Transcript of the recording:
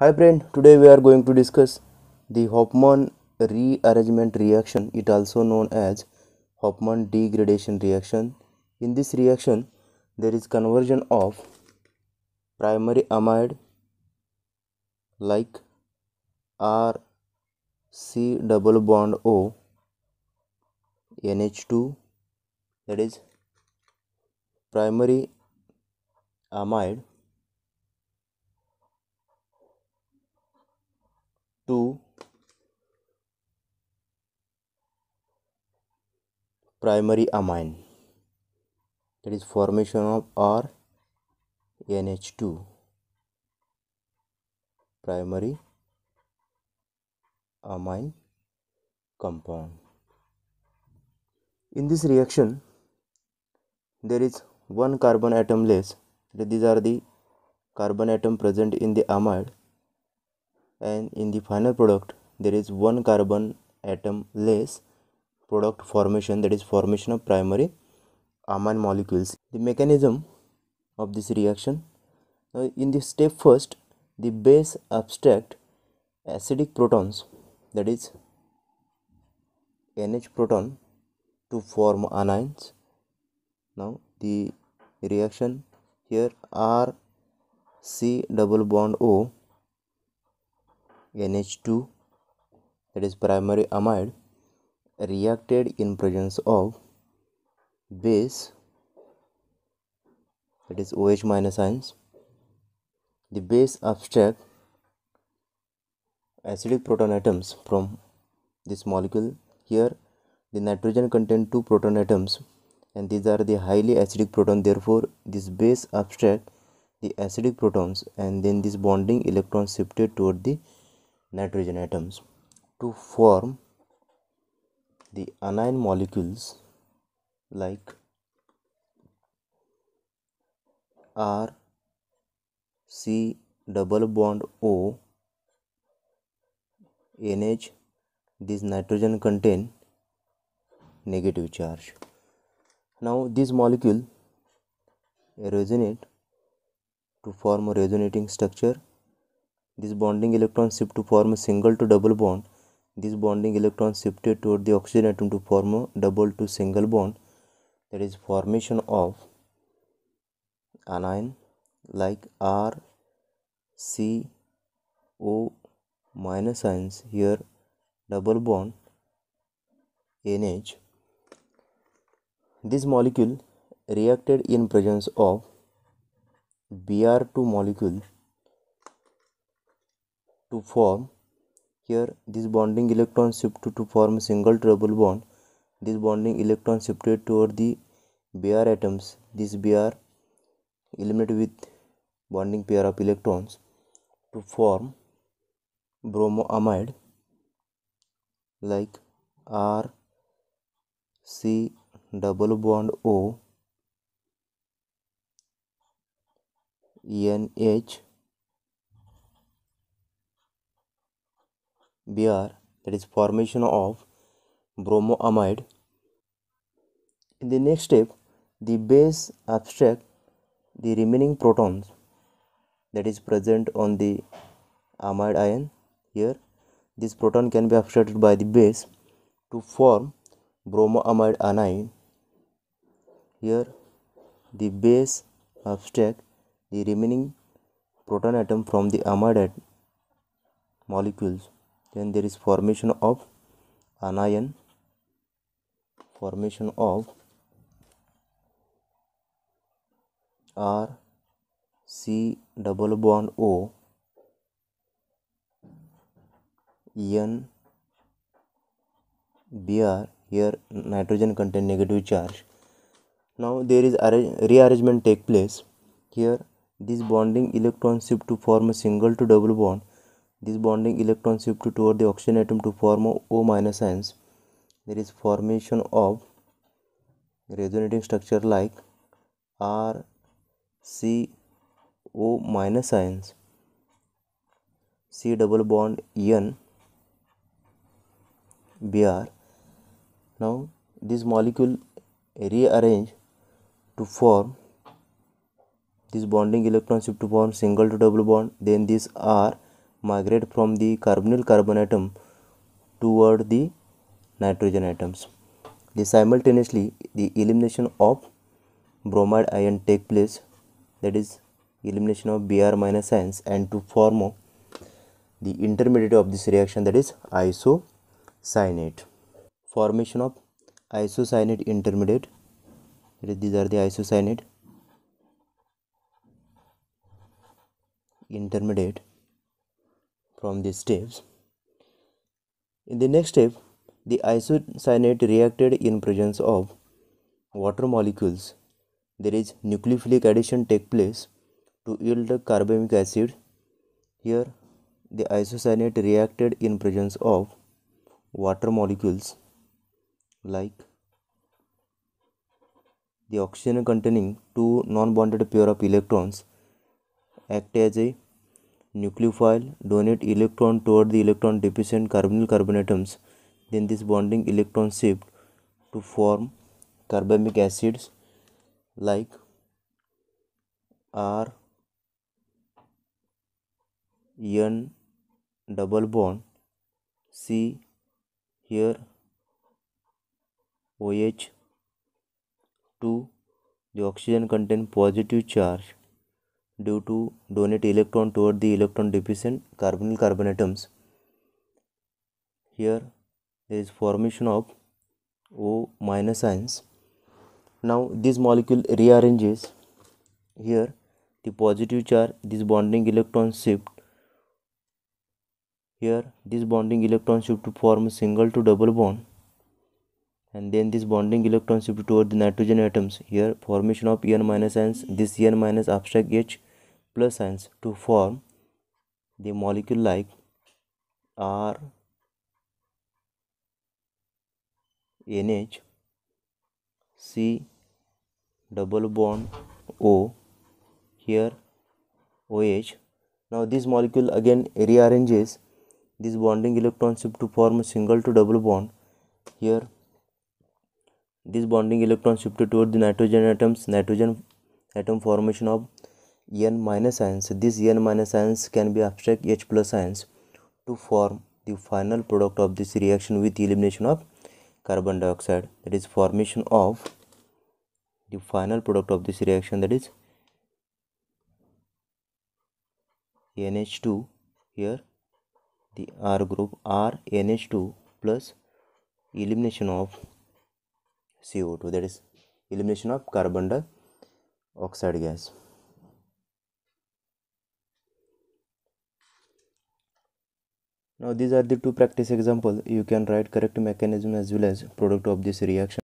Hi friend, today we are going to discuss the Hoffmann rearrangement reaction, it also known as Hoffmann degradation reaction. In this reaction, there is conversion of primary amide like R C double bond O NH2 that is primary amide primary amine that is formation of R NH2 primary amine compound. In this reaction there is one carbon atom less these are the carbon atom present in the amide and in the final product there is one carbon atom less product formation that is formation of primary amine molecules. The mechanism of this reaction. Now in this step first the base abstract acidic protons that is NH proton to form anions. Now the reaction here R C double bond O NH2 that is primary amide reacted in presence of base that is OH minus ions the base abstract acidic proton atoms from this molecule here the nitrogen contain two proton atoms and these are the highly acidic proton therefore this base abstract the acidic protons and then this bonding electrons shifted toward the nitrogen atoms to form the anion molecules like R C double bond O NH this nitrogen contain negative charge now this molecule resonate to form a resonating structure this bonding electrons shift to form a single to double bond this bonding electron shifted toward the oxygen atom to form a double to single bond that is formation of anion like R C O minus ions here double bond NH. This molecule reacted in presence of Br2 molecule to form here this bonding electron shifted to form a single double bond. This bonding electron shifted toward the Br atoms. This Br eliminated with bonding pair of electrons to form bromoamide like R C double bond O Br that is formation of bromoamide. In the next step the base abstract the remaining protons that is present on the amide ion here this proton can be abstracted by the base to form bromoamide anion here the base abstract the remaining proton atom from the amide molecules then there is formation of anion formation of R C double bond O N Br here nitrogen contain negative charge now there is rearrangement take place here this bonding electron shift to form a single to double bond this bonding electrons shift toward the oxygen atom to form O minus ions. There is formation of resonating structure like R C O minus ions, C double bond N Br. Now this molecule rearrange to form this bonding electron shift to form single to double bond. Then these R migrate from the carbonyl carbon atom toward the nitrogen atoms. The simultaneously the elimination of bromide ion take place that is elimination of Br minus ions and to form the intermediate of this reaction that is isocyanate. Formation of isocyanate intermediate these are the isocyanate intermediate from these steps. In the next step, the isocyanate reacted in presence of water molecules. There is nucleophilic addition take place to yield carbamic acid. Here, the isocyanate reacted in presence of water molecules like the oxygen containing two non-bonded pair of electrons act as a nucleophile donate electron toward the electron deficient carbonyl carbon atoms then this bonding electron shift to form carbamic acids like R N double bond C here OH 2 the oxygen contain positive charge due to donate electron toward the electron deficient carbonyl carbon atoms. Here there is formation of O minus ions. Now this molecule rearranges here the positive charge this bonding electron shift here this bonding electron shift to form a single to double bond and then this bonding electron shift toward the nitrogen atoms here formation of n minus ions this n minus abstract h Plus, signs to form the molecule like R NH C double bond O here OH now this molecule again rearranges this bonding electron shift to form a single to double bond here this bonding electron shifted toward the nitrogen atoms nitrogen atom formation of n minus ions this n minus ions can be abstract h plus ions to form the final product of this reaction with elimination of carbon dioxide that is formation of the final product of this reaction that is NH2 here the R group R NH2 plus elimination of CO2 that is elimination of carbon dioxide gas Now these are the two practice example. You can write correct mechanism as well as product of this reaction.